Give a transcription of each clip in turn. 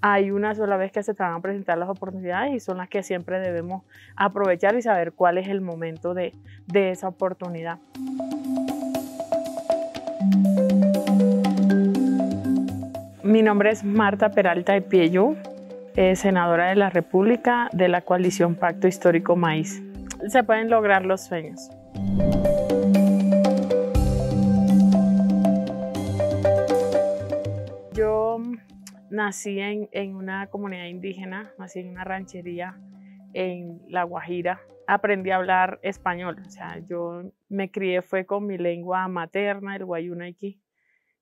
hay una sola vez que se te van a presentar las oportunidades y son las que siempre debemos aprovechar y saber cuál es el momento de, esa oportunidad. Mi nombre es Marta Peralta de Piello, eh, senadora de la República de la coalición Pacto Histórico Maíz. Se pueden lograr los sueños. Yo Nací en, una comunidad indígena, nací en una ranchería en La Guajira. Aprendí a hablar español, o sea, yo me crié fue con mi lengua materna, el guayunaiki,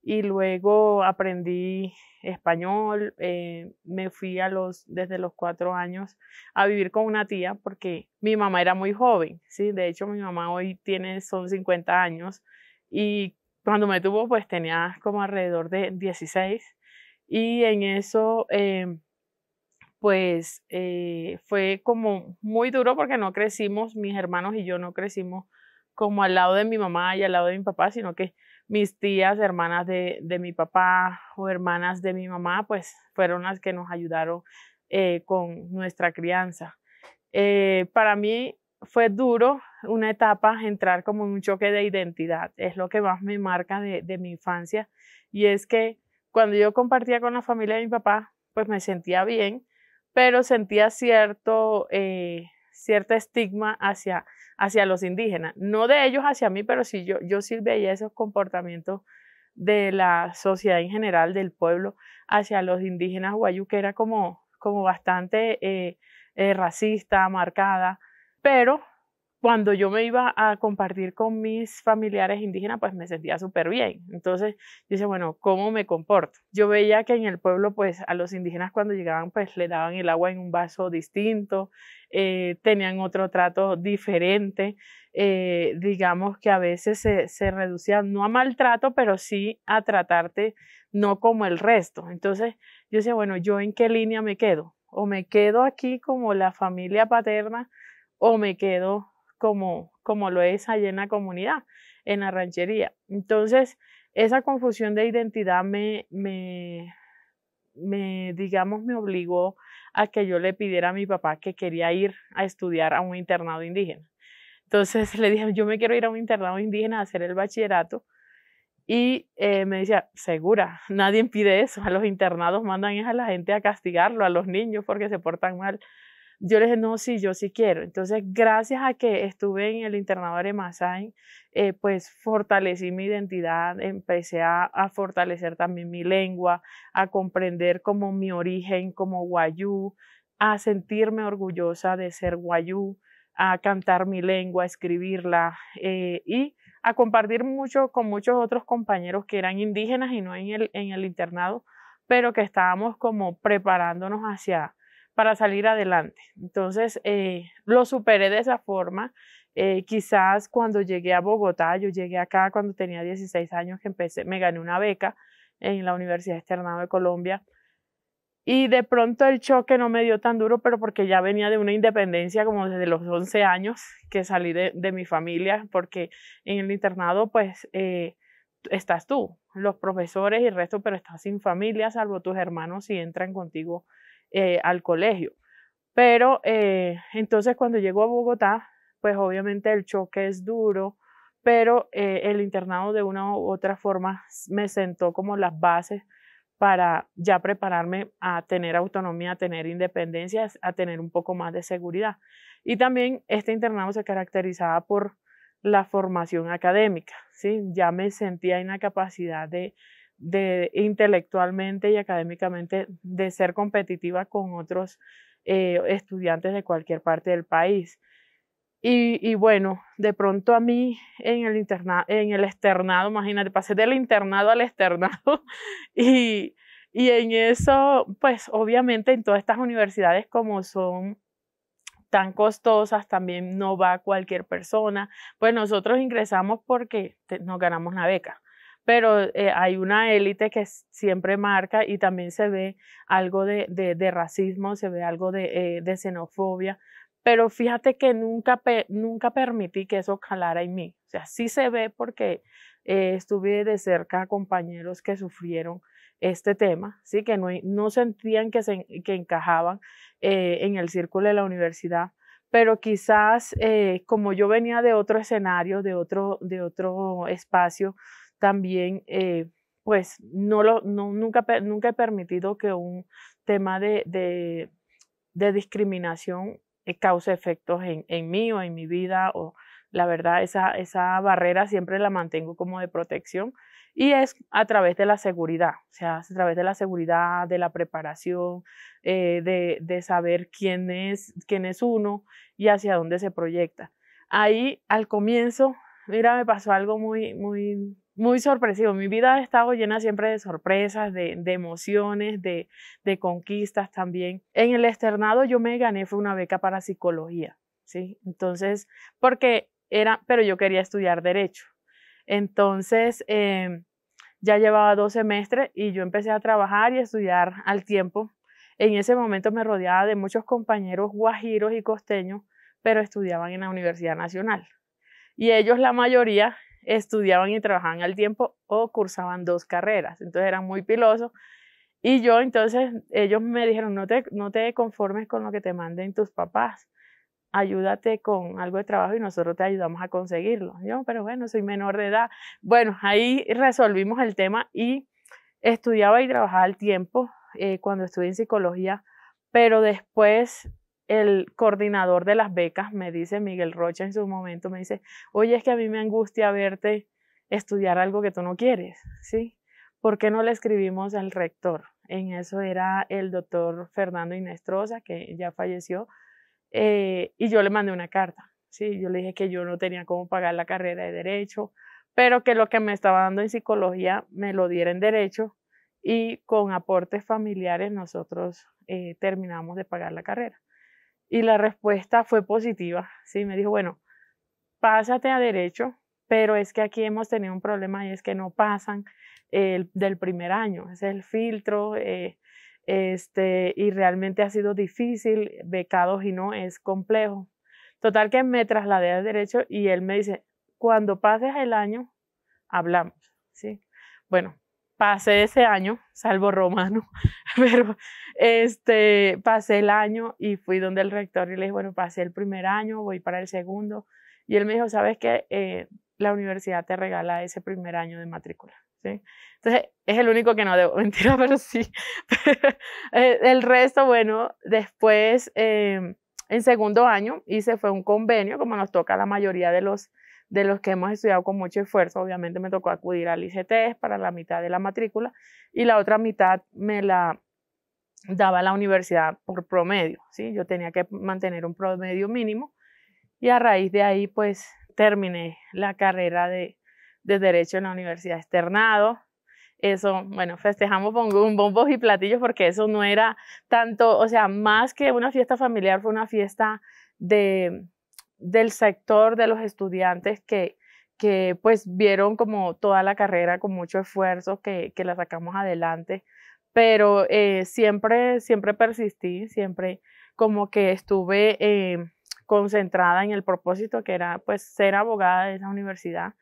y luego aprendí español, eh, me fui a los, desde los cuatro años a vivir con una tía porque mi mamá era muy joven, ¿sí? de hecho mi mamá hoy tiene, son 50 años y cuando me tuvo pues tenía como alrededor de 16 y en eso, em, pues eh, fue como muy duro porque no crecimos, mis hermanos y yo no crecimos como al lado de mi mamá y al lado de mi papá, sino que mis tías, hermanas de, de mi papá o hermanas de mi mamá, pues fueron las que nos ayudaron eh, con nuestra crianza. Eh, para mí fue duro una etapa entrar como en un choque de identidad, es lo que más me marca de mi infancia y es que cuando yo compartía con la familia de mi papá, pues me sentía bien, pero sentía cierto, eh, cierto estigma hacia, hacia los indígenas. No de ellos hacia mí, pero sí yo, yo sí veía esos comportamientos de la sociedad en general, del pueblo, hacia los indígenas guayú, que era como, como bastante eh, eh, racista, marcada, pero cuando yo me iba a compartir con mis familiares indígenas, pues me sentía súper bien. Entonces, dice, bueno, ¿cómo me comporto? Yo veía que en el pueblo, pues a los indígenas cuando llegaban, pues le daban el agua en un vaso distinto, eh, tenían otro trato diferente, eh, digamos que a veces se, se reducía no a maltrato, pero sí a tratarte no como el resto. Entonces, yo decía, bueno, ¿yo en qué línea me quedo? ¿O me quedo aquí como la familia paterna? o me quedo como, como lo es allá en la comunidad, en la ranchería. Entonces, esa confusión de identidad me, me, digamos, me obligó a que yo le pidiera a mi papá que quería ir a estudiar a un internado indígena. Entonces le dije, yo me quiero ir a un internado indígena a hacer el bachillerato. Y eh, me decía, segura, nadie impide eso. A los internados mandan a la gente a castigarlo, a los niños porque se portan mal yo le dije, no, sí, yo sí quiero. Entonces, gracias a que estuve en el internado de Masai eh, pues fortalecí mi identidad, empecé a, fortalecer también mi lengua, a comprender como mi origen como guayú, a sentirme orgullosa de ser guayú, a cantar mi lengua, a escribirla eh, y a compartir mucho con muchos otros compañeros que eran indígenas y no en el, en el internado, pero que estábamos como preparándonos hacia para salir adelante. Entonces, eh, lo superé de esa forma. Eh, quizás cuando llegué a Bogotá, yo llegué acá cuando tenía 16 años que empecé, me gané una beca en la Universidad Externado de Colombia. Y de pronto el choque no me dio tan duro, pero porque ya venía de una independencia como desde los 11 años que salí de, mi familia, porque en el internado pues eh, estás tú, los profesores y el resto, pero estás sin familia, salvo tus hermanos si entran contigo eh, al colegio. Pero eh, entonces cuando llego a Bogotá, pues obviamente el choque es duro, pero eh, el internado de una u otra forma me sentó como las bases para ya prepararme a tener autonomía, a tener independencia, a tener un poco más de seguridad. Y también este internado se caracterizaba por la formación académica, ¿sí? Ya me sentía en la capacidad de de intelectualmente y académicamente de ser competitiva con otros eh, estudiantes de cualquier parte del país. Y, bueno, de pronto a mí en el, interna en el externado, imagínate, pasé del internado al externado y, y en eso, pues obviamente en todas estas universidades como son tan costosas, también no va cualquier persona, pues nosotros ingresamos porque nos ganamos la beca pero eh, hay una élite que siempre marca y también se ve algo de, de, racismo, se ve algo de, eh, de xenofobia, pero fíjate que nunca, nunca permití que eso calara en mí. O sea, sí se ve porque eh, estuve de cerca a compañeros que sufrieron este tema, sí que no, no sentían que, se, que encajaban en el círculo de la universidad, pero quizás como yo venía de otro escenario, de otro, de otro espacio, también, eh, pues, no lo, nunca, nunca he permitido que un tema de, discriminación eh, cause efectos en, mí o en mi vida, o la verdad, esa, esa barrera siempre la mantengo como de protección y es a través de la seguridad, o sea, a través de la seguridad, de la preparación, eh, de, de, saber quién es, quién es uno y hacia dónde se proyecta. Ahí al comienzo, mira, me pasó algo muy, muy muy sorpresivo. Mi vida ha estado llena siempre de sorpresas, de, emociones, de, conquistas también. En el externado yo me gané, fue una beca para psicología, ¿sí? Entonces, porque era, pero yo quería estudiar derecho. Entonces, em, ya llevaba dos semestres y yo empecé a trabajar y a estudiar al tiempo. En ese momento me rodeaba de muchos compañeros guajiros y costeños, pero estudiaban en la Universidad Nacional. Y ellos, la mayoría, estudiaban y trabajaban al tiempo o cursaban dos carreras, entonces eran muy pilosos. Y yo entonces, ellos me dijeron, no te, no te conformes con lo que te manden tus papás, ayúdate con algo de trabajo y nosotros te ayudamos a conseguirlo. Yo, pero bueno, soy menor de edad. Bueno, ahí resolvimos el tema y estudiaba y trabajaba al tiempo eh, cuando estudié en psicología, pero después el coordinador de las becas me dice, Miguel Rocha en su momento me dice, oye, es que a mí me angustia verte estudiar algo que tú no quieres, ¿sí? ¿Por qué no le escribimos al rector? En eso era el doctor Fernando Inestrosa, que ya falleció, eh, y yo le mandé una carta, ¿sí? Yo le dije que yo no tenía cómo pagar la carrera de derecho, pero que lo que me estaba dando en psicología me lo diera en derecho y con aportes familiares nosotros eh, terminamos de pagar la carrera. Y la respuesta fue positiva, ¿sí? Me dijo, bueno, pásate a derecho, pero es que aquí hemos tenido un problema y es que no pasan del primer año, es el filtro, eh, este, y realmente ha sido difícil, becados y no, es complejo. Total que me trasladé a derecho y él me dice, cuando pases el año, hablamos, ¿sí? Bueno, pasé ese año, salvo romano, pero este, pasé el año y fui donde el rector y le dije, bueno, pasé el primer año, voy para el segundo. Y él me dijo, ¿sabes qué? Eh, la universidad te regala ese primer año de matrícula. Entonces, es el único que no debo, mentira, pero sí. Eh, el resto, bueno, después, eh, en segundo año, hice fue un convenio, como nos toca la mayoría de los de los que hemos estudiado con mucho esfuerzo. Obviamente me tocó acudir al icts para la mitad de la matrícula y la otra mitad me la daba la universidad por promedio, ¿sí? Yo tenía que mantener un promedio mínimo y a raíz de ahí pues terminé la carrera de, de Derecho en la Universidad Externado. Eso, bueno, festejamos con bombos y platillos porque eso no era tanto, o sea, más que una fiesta familiar, fue una fiesta de, del sector de los estudiantes que, que pues vieron como toda la carrera con mucho esfuerzo que, que la sacamos adelante, pero eh, siempre, siempre persistí, siempre como que estuve eh, concentrada en el propósito que era pues ser abogada de esa universidad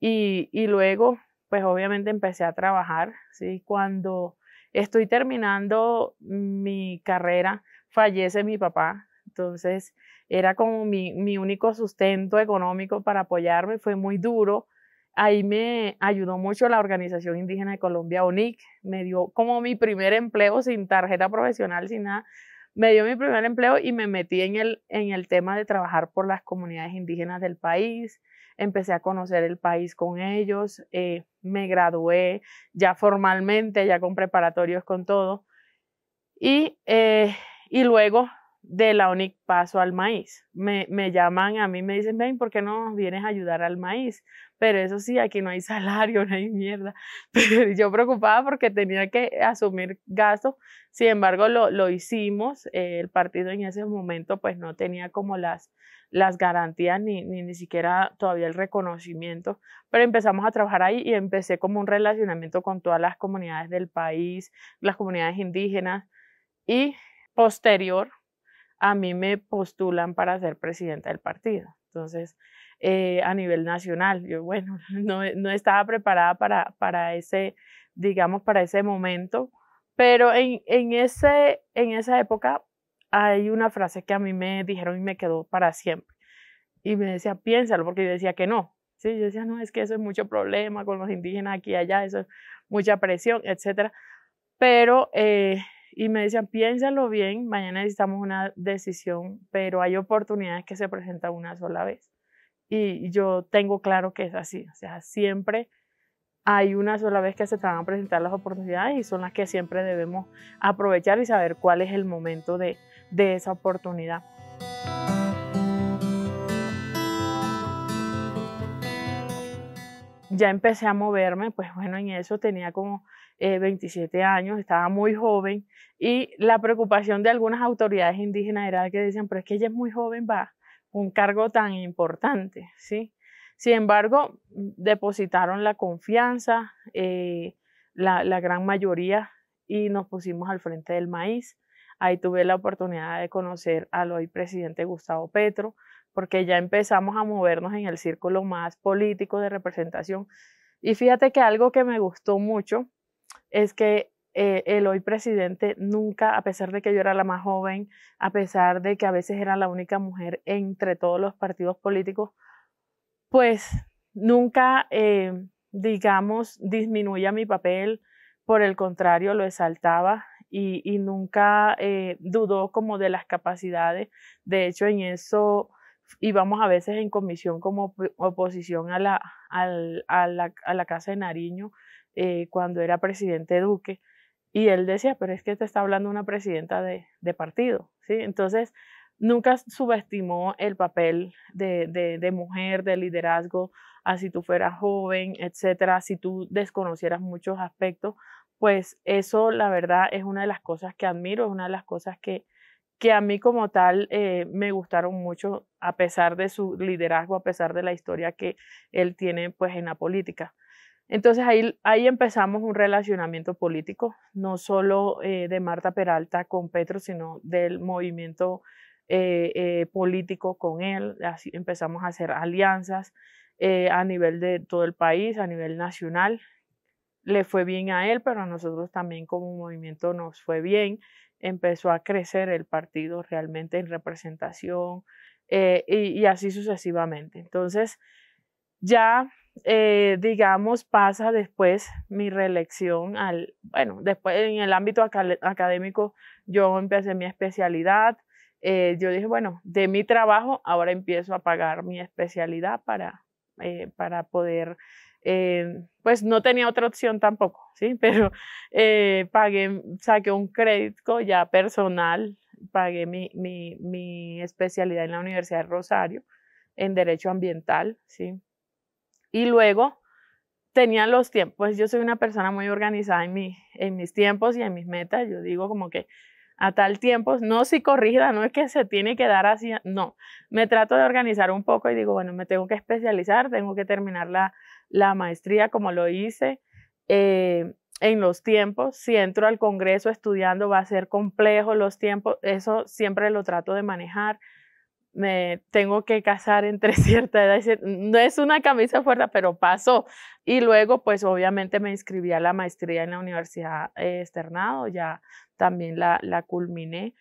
y, y luego pues obviamente empecé a trabajar, ¿sí? Cuando estoy terminando mi carrera, fallece mi papá, entonces era como mi, único sustento económico para apoyarme, fue muy duro. Ahí me ayudó mucho la Organización Indígena de Colombia, ONIC, me dio como mi primer empleo sin tarjeta profesional, sin nada. Me dio mi primer empleo y me metí en el, en el tema de trabajar por las comunidades indígenas del país. Empecé a conocer el país con ellos, eh, me gradué ya formalmente, ya con preparatorios, con todo. Y, eh, y luego de la UNIC paso al maíz. Me, me, llaman a mí, me dicen, ven, ¿por qué no vienes a ayudar al maíz? Pero eso sí, aquí no hay salario, no hay mierda. yo preocupada porque tenía que asumir gasto. Sin embargo, lo, lo hicimos. Eh, el partido en ese momento pues no tenía como las, las garantías ni, ni, ni siquiera todavía el reconocimiento. Pero empezamos a trabajar ahí y empecé como un relacionamiento con todas las comunidades del país, las comunidades indígenas y posterior a mí me postulan para ser presidenta del partido. Entonces, eh, a nivel nacional, yo, bueno, no, estaba preparada para, para, ese, digamos, para ese momento, pero en, ese, en esa época hay una frase que a mí me dijeron y me quedó para siempre. Y me decía, piénsalo, porque yo decía que no. Sí, yo decía, no, es que eso es mucho problema con los indígenas aquí y allá, eso es mucha presión, etcétera. Pero eh, y me decían, piénsalo bien, mañana necesitamos una decisión, pero hay oportunidades que se presentan una sola vez. Y yo tengo claro que es así, o sea, siempre hay una sola vez que se te van a presentar las oportunidades y son las que siempre debemos aprovechar y saber cuál es el momento de, de esa oportunidad. Ya empecé a moverme, pues bueno, en eso tenía como 27 eh, años, estaba muy joven y la preocupación de algunas autoridades indígenas era que decían, pero es que ella es muy joven, va, un cargo tan importante, ¿sí? Sin embargo, depositaron la confianza, eh, la, la, gran mayoría, y nos pusimos al frente del maíz. Ahí tuve la oportunidad de conocer al hoy presidente Gustavo Petro, porque ya empezamos a movernos en el círculo más político de representación. Y fíjate que algo que me gustó mucho es que eh, el hoy presidente nunca, a pesar de que yo era la más joven, a pesar de que a veces era la única mujer entre todos los partidos políticos, pues nunca, eh, digamos, disminuía mi papel, por el contrario, lo exaltaba y, nunca eh, dudó como de las capacidades. De hecho, en eso íbamos a veces en comisión como oposición a la, a la Casa de Nariño eh, cuando era presidente Duque, y él decía, pero es que te está hablando una presidenta de, partido, ¿sí? Entonces, nunca subestimó el papel de, mujer, de liderazgo, a si tú fueras joven, etcétera, si tú desconocieras muchos aspectos, pues eso la verdad es una de las cosas que admiro, es una de las cosas que, que a mí como tal eh, me gustaron mucho a pesar de su liderazgo, a pesar de la historia que él tiene pues en la política. Entonces ahí, ahí empezamos un relacionamiento político, no solo eh, de Marta Peralta con Petro, sino del movimiento eh, eh, político con él. empezamos a hacer alianzas a nivel de todo el país, a nivel nacional. Le fue bien a él, pero a nosotros también como movimiento nos fue bien. Empezó a crecer el partido realmente en representación y así sucesivamente. Entonces ya eh, digamos, pasa después mi reelección al, bueno, después en el ámbito académico yo empecé mi especialidad, eh, yo dije, bueno, de mi trabajo ahora empiezo a pagar mi especialidad para, eh, para poder, pues no tenía otra opción tampoco, ¿sí? Pero pagué, saqué un crédito ya personal, pagué mi, mi especialidad en la Universidad de Rosario en Derecho Ambiental, ¿sí? Y luego tenía los tiempos. Pues, yo soy una persona muy organizada en, mi, en mis tiempos y en mis metas. Yo digo como que a tal tiempo, no si corrida, no es que se tiene que dar así, no. Me trato de organizar un poco y digo, bueno, me tengo que especializar, tengo que terminar la, la maestría como lo hice. Eh, en los tiempos, si entro al Congreso estudiando va a ser complejo los tiempos, eso siempre lo trato de manejar me tengo que casar entre cierta edad. No es una camisa fuerte, pero pasó. Y luego, pues obviamente me inscribí a la maestría en la Universidad eh, Externado, ya también la, la culminé.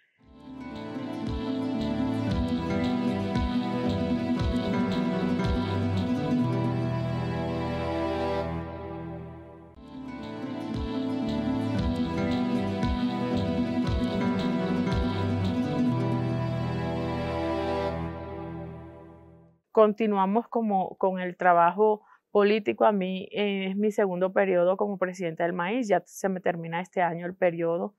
continuamos como, con el trabajo político. A mí eh, es mi segundo periodo como presidenta del maíz, ya se me termina este año el periodo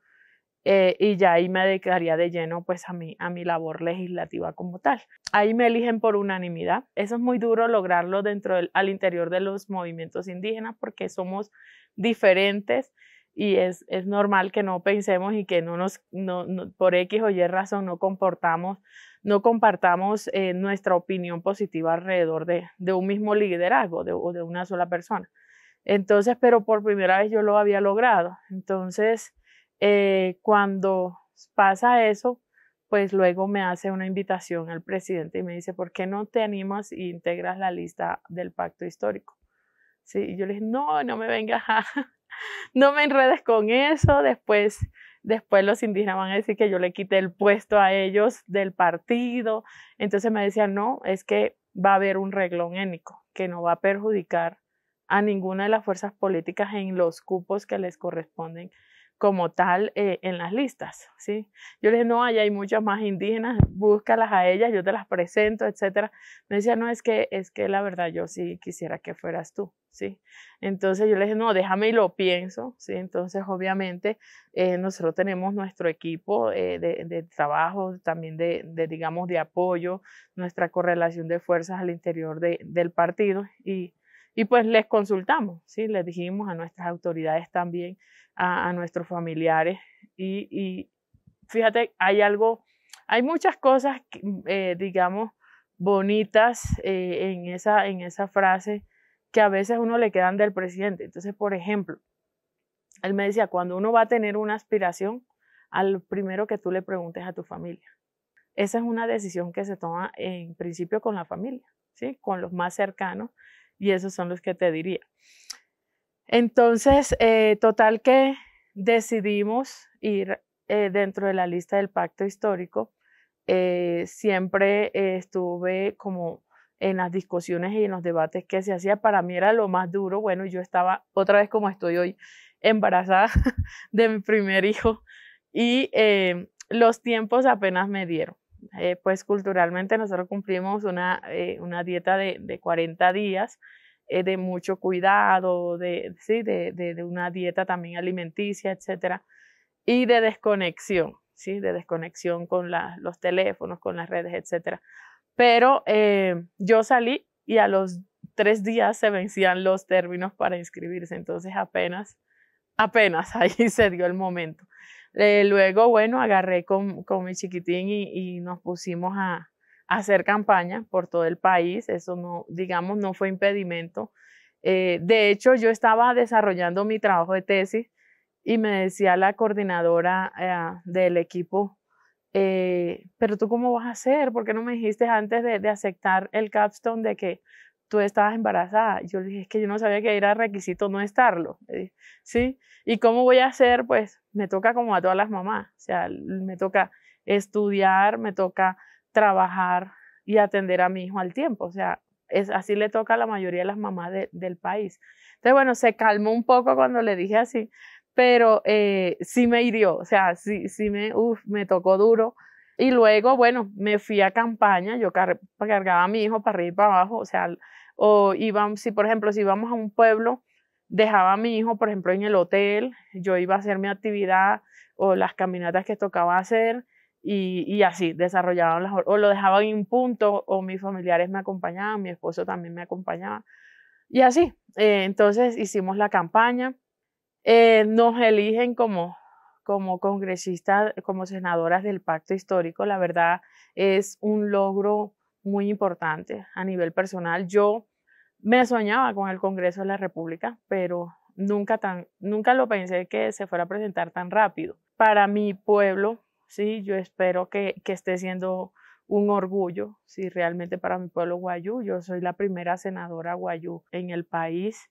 eh, y ya ahí me dedicaría de lleno pues a mi, a mi labor legislativa como tal. Ahí me eligen por unanimidad. Eso es muy duro lograrlo dentro al interior de los movimientos indígenas porque somos diferentes y es, es normal que no pensemos y que no nos, por X o Y razón no comportamos no compartamos eh, nuestra opinión positiva alrededor de, un mismo liderazgo o de una sola persona. Entonces, pero por primera vez yo lo había logrado. Entonces, eh, cuando pasa eso, pues luego me hace una invitación al presidente y me dice, ¿por qué no te animas e integras la lista del pacto histórico? Sí, y yo le dije, no, no me vengas a, no me enredes con eso, después Después los indígenas van a decir que yo le quité el puesto a ellos del partido. Entonces me decían, no, es que va a haber un reglón étnico que no va a perjudicar a ninguna de las fuerzas políticas en los cupos que les corresponden como tal eh, en las listas, ¿sí? Yo le dije, no, allá hay muchas más indígenas, búscalas a ellas, yo te las presento, etcétera. Me decía, no, es que, es que la verdad yo sí quisiera que fueras tú, ¿sí? Entonces yo le dije, no, déjame y lo pienso, ¿sí? Entonces, obviamente, eh, nosotros tenemos nuestro equipo eh, de, trabajo, también de, digamos, de apoyo, nuestra correlación de fuerzas al interior del partido y y pues les consultamos, ¿sí? les dijimos a nuestras autoridades también, a, nuestros familiares. Y, fíjate, hay algo, hay muchas cosas, eh, digamos, bonitas eh, en, esa, en esa frase que a veces uno le quedan del presidente. Entonces, por ejemplo, él me decía, cuando uno va a tener una aspiración, al primero que tú le preguntes a tu familia. Esa es una decisión que se toma en principio con la familia, ¿sí? con los más cercanos y esos son los que te diría. Entonces, eh, total que decidimos ir eh, dentro de la lista del pacto histórico. Eh, siempre estuve como en las discusiones y en los debates que se hacía. Para mí era lo más duro. Bueno, yo estaba otra vez como estoy hoy, embarazada de mi primer hijo y los tiempos apenas me dieron. Eh, pues culturalmente nosotros cumplimos una, eh, una dieta de, de, 40 días, eh, de mucho cuidado, de, sí, de, una dieta también alimenticia, etcétera, y de desconexión, ¿sí? de desconexión con los teléfonos, con las redes, etcétera. Pero yo salí y a los tres días se vencían los términos para inscribirse, entonces apenas, apenas ahí se dio el momento. Eh, luego, bueno, agarré con, con mi chiquitín y, y nos pusimos a, hacer campaña por todo el país. Eso no, digamos, no fue impedimento. Eh, de hecho, yo estaba desarrollando mi trabajo de tesis y me decía la coordinadora eh, del equipo, pero tú cómo vas a hacer? ¿Por qué no me dijiste antes de, de aceptar el capstone de que tú estabas embarazada. Yo le dije, es que yo no sabía que era requisito no estarlo. Eh, ¿Sí? ¿Y cómo voy a hacer? Pues me toca como a todas las mamás. O sea, me toca estudiar, me toca trabajar y atender a mi hijo al tiempo. O sea, es, así le toca a la mayoría de las mamás del país. Entonces, bueno, se calmó un poco cuando le dije así, pero eh, sí me hirió, o sea, sí, sí me, me tocó duro y luego, bueno, me fui a campaña, yo cargaba a mi hijo para arriba y para abajo, o sea, o iba si por ejemplo, si íbamos a un pueblo, dejaba a mi hijo, por ejemplo, en el hotel, yo iba a hacer mi actividad o las caminatas que tocaba hacer y, así desarrollaban las o lo dejaban en un punto o mis familiares me acompañaban, mi esposo también me acompañaba y así. Eh, entonces hicimos la campaña, eh, nos eligen como como congresistas, como senadoras del pacto histórico, la verdad es un logro muy importante a nivel personal. Yo me soñaba con el Congreso de la República, pero nunca, tan, nunca lo pensé que se fuera a presentar tan rápido. Para mi pueblo, sí, yo espero que, esté siendo un orgullo, sí, realmente para mi pueblo guayú. Yo soy la primera senadora guayú en el país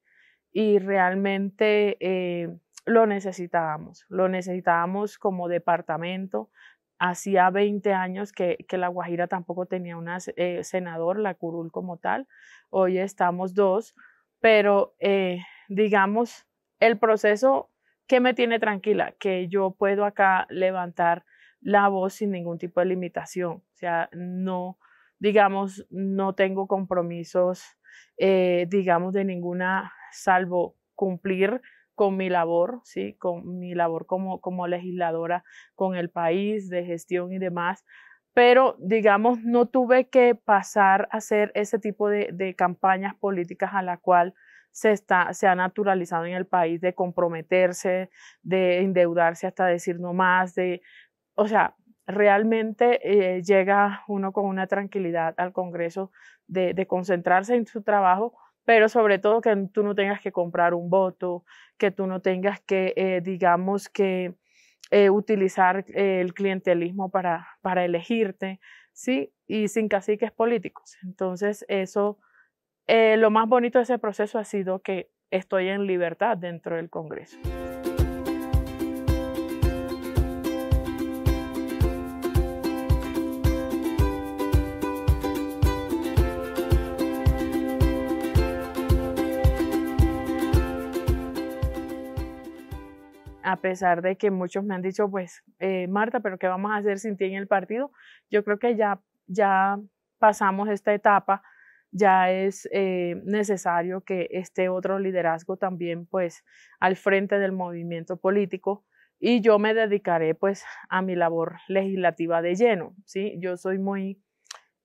y realmente eh, lo necesitábamos, lo necesitábamos como departamento. Hacía 20 años que, La Guajira tampoco tenía un eh, senador, la curul como tal. Hoy estamos dos, pero eh, digamos, el proceso que me tiene tranquila, que yo puedo acá levantar la voz sin ningún tipo de limitación. O sea, no, digamos, no tengo compromisos, eh, digamos, de ninguna, salvo cumplir con mi labor, ¿sí? con mi labor como, como legisladora, con el país, de gestión y demás. Pero, digamos, no tuve que pasar a hacer ese tipo de, campañas políticas a la cual se, se ha naturalizado en el país de comprometerse, de endeudarse hasta decir no más, de, o sea, realmente eh, llega uno con una tranquilidad al Congreso de, concentrarse en su trabajo pero sobre todo que tú no tengas que comprar un voto, que tú no tengas que, eh, digamos, que eh, utilizar eh, el clientelismo para, para elegirte, ¿sí? Y sin caciques políticos. Entonces, eso, lo más bonito de ese proceso ha sido que estoy en libertad dentro del Congreso. a pesar de que muchos me han dicho, pues, eh, Marta, pero ¿qué vamos a hacer sin ti en el partido? Yo creo que ya, ya pasamos esta etapa, ya es eh, necesario que esté otro liderazgo también, pues, al frente del movimiento político y yo me dedicaré, pues, a mi labor legislativa de lleno, ¿sí? Yo soy muy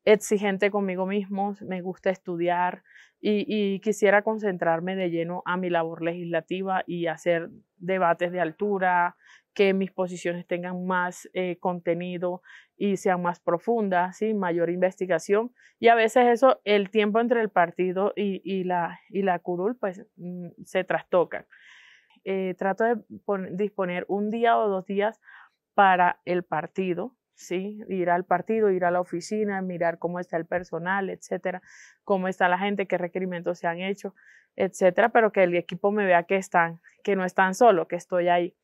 exigente conmigo mismo, me gusta estudiar y, quisiera concentrarme de lleno a mi labor legislativa y hacer debates de altura, que mis posiciones tengan más eh, contenido y sean más profundas, ¿sí? mayor investigación. Y a veces eso, el tiempo entre el partido y, la, curul, pues mm, se trastoca. Eh, trato de disponer un día o dos días para el partido, Ir al partido, ir a la oficina, mirar cómo está el personal, etcétera, cómo está la gente, qué requerimientos se han hecho, etcétera, pero que el equipo me vea que están, que no están solo, que estoy ahí.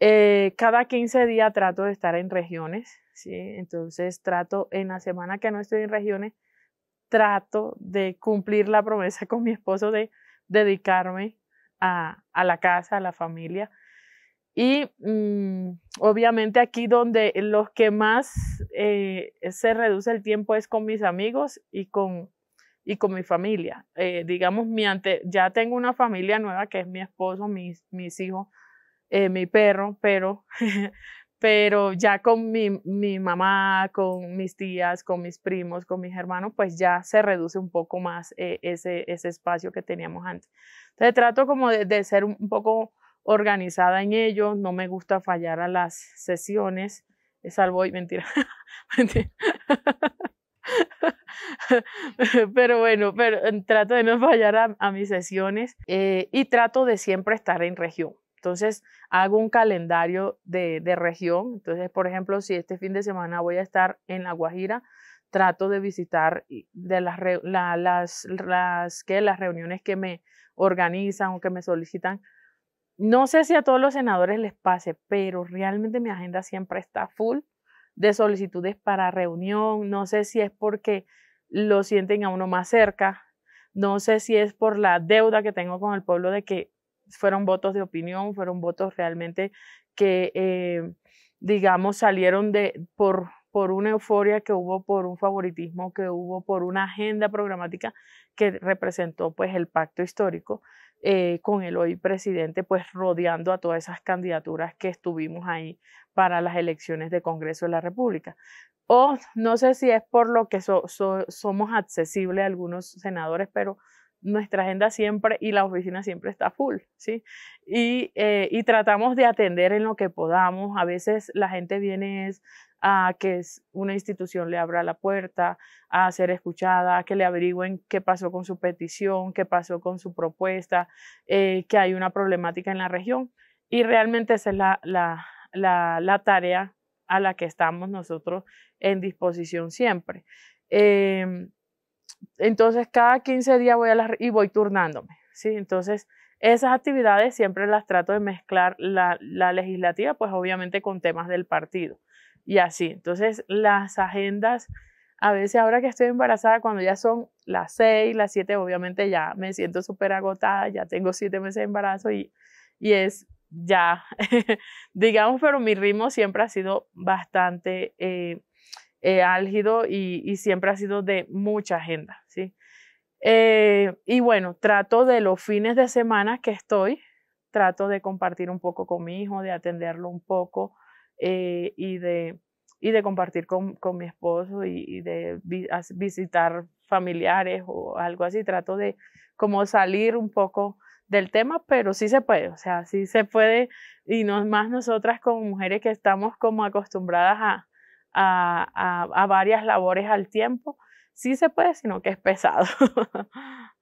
Eh, cada 15 días trato de estar en regiones, ¿sí? Entonces trato en la semana que no estoy en regiones, trato de cumplir la promesa con mi esposo de dedicarme a la casa, a la familia, y mm, obviamente aquí donde los que más eh, se reduce el tiempo es con mis amigos y con, y con mi familia. Eh, digamos, mi ante, ya tengo una familia nueva que es mi esposo, mis, mis hijos, eh, mi perro, pero, pero ya con mi, mamá, con mis tías, con mis primos, con mis hermanos, pues ya se reduce un poco más ese, ese espacio que teníamos antes. Entonces trato como de ser un poco organizada en ello, no me gusta fallar a las sesiones, salvo y mentira, pero bueno, pero mm, trato de no fallar a, mis sesiones eh, y trato de siempre estar en región. Entonces hago un calendario de, región. Entonces, por ejemplo, si este fin de semana voy a estar en La Guajira, trato de visitar de las, las, las, las reuniones que me organizan o que me solicitan no sé si a todos los senadores les pase, pero realmente mi agenda siempre está full de solicitudes para reunión. No sé si es porque lo sienten a uno más cerca. No sé si es por la deuda que tengo con el pueblo de que fueron votos de opinión, fueron votos realmente que, eh, digamos, salieron de, por, por una euforia que hubo, por un favoritismo que hubo, por una agenda programática que representó pues el pacto histórico. Eh, con el hoy presidente, pues rodeando a todas esas candidaturas que estuvimos ahí para las elecciones de Congreso de la República. O no sé si es por lo que somos accesibles a algunos senadores, pero nuestra agenda siempre y la oficina siempre está full, ¿sí? Eh, y, tratamos de atender en lo que podamos. A veces la gente viene a que una institución le abra la puerta, a ser escuchada, a que le averigüen qué pasó con su petición, qué pasó con su propuesta, eh, que hay una problemática en la región. Y realmente esa es la, tarea a la que estamos nosotros en disposición siempre. Em, entonces, cada 15 días voy a la, y voy turnándome, ¿sí? Entonces, esas actividades siempre las trato de mezclar la, legislativa, pues obviamente con temas del partido y así. Entonces, las agendas, a veces ahora que estoy embarazada, cuando ya son las 6, las 7, obviamente ya me siento súper agotada, ya tengo 7 meses de embarazo y, es ya, digamos, pero mi ritmo siempre ha sido bastante eh, eh, álgido y, siempre ha sido de mucha agenda, ¿sí? Eh, y bueno, trato de los fines de semana que estoy, trato de compartir un poco con mi hijo, de atenderlo un poco eh, y, de, y de compartir con, mi esposo y, de visitar familiares o algo así. Trato de como salir un poco del tema, pero sí se puede, o sea, sí se puede, y no más nosotras como mujeres que estamos como acostumbradas a, a, a, varias labores al tiempo. Sí se puede, sino que es pesado.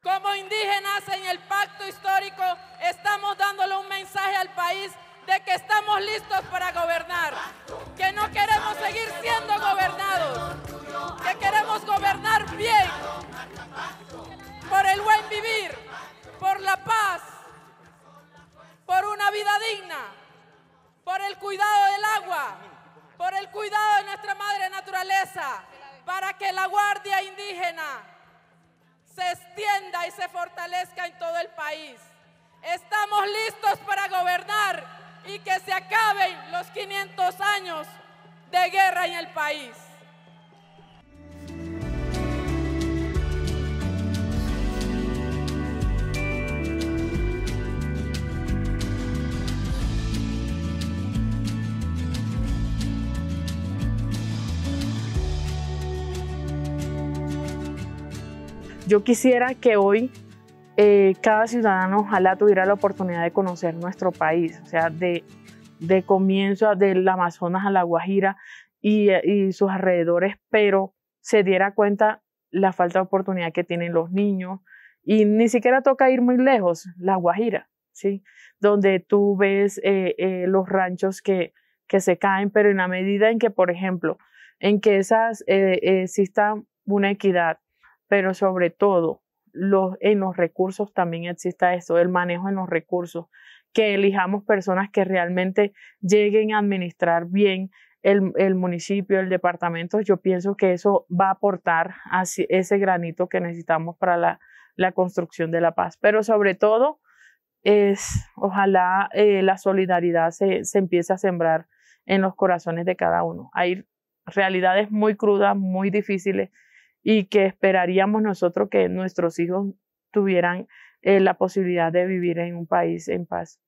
Como indígenas en el pacto histórico estamos dándole un mensaje al país de que estamos listos para gobernar, que no queremos seguir siendo gobernados, que queremos gobernar bien, por el buen vivir, por la paz, por una vida digna, por el cuidado del agua, por el cuidado de nuestra madre naturaleza, para que la guardia indígena se extienda y se fortalezca en todo el país. Estamos listos para gobernar y que se acaben los 500 años de guerra en el país. Yo quisiera que hoy eh, cada ciudadano ojalá tuviera la oportunidad de conocer nuestro país, o sea, de, de comienzo del Amazonas a la Guajira y, sus alrededores, pero se diera cuenta la falta de oportunidad que tienen los niños y ni siquiera toca ir muy lejos, la Guajira, ¿sí? Donde tú ves eh, eh, los ranchos que, que se caen, pero en la medida en que, por ejemplo, en que esas exista una equidad pero sobre todo en los recursos también exista eso, el manejo en los recursos, que elijamos personas que realmente lleguen a administrar bien el, municipio, el departamento, yo pienso que eso va a aportar ese granito que necesitamos para la, construcción de la paz. Pero sobre todo, es, ojalá eh, la solidaridad se, se empiece a sembrar en los corazones de cada uno. Hay realidades muy crudas, muy difíciles, y que esperaríamos nosotros que nuestros hijos tuvieran eh, la posibilidad de vivir en un país en paz.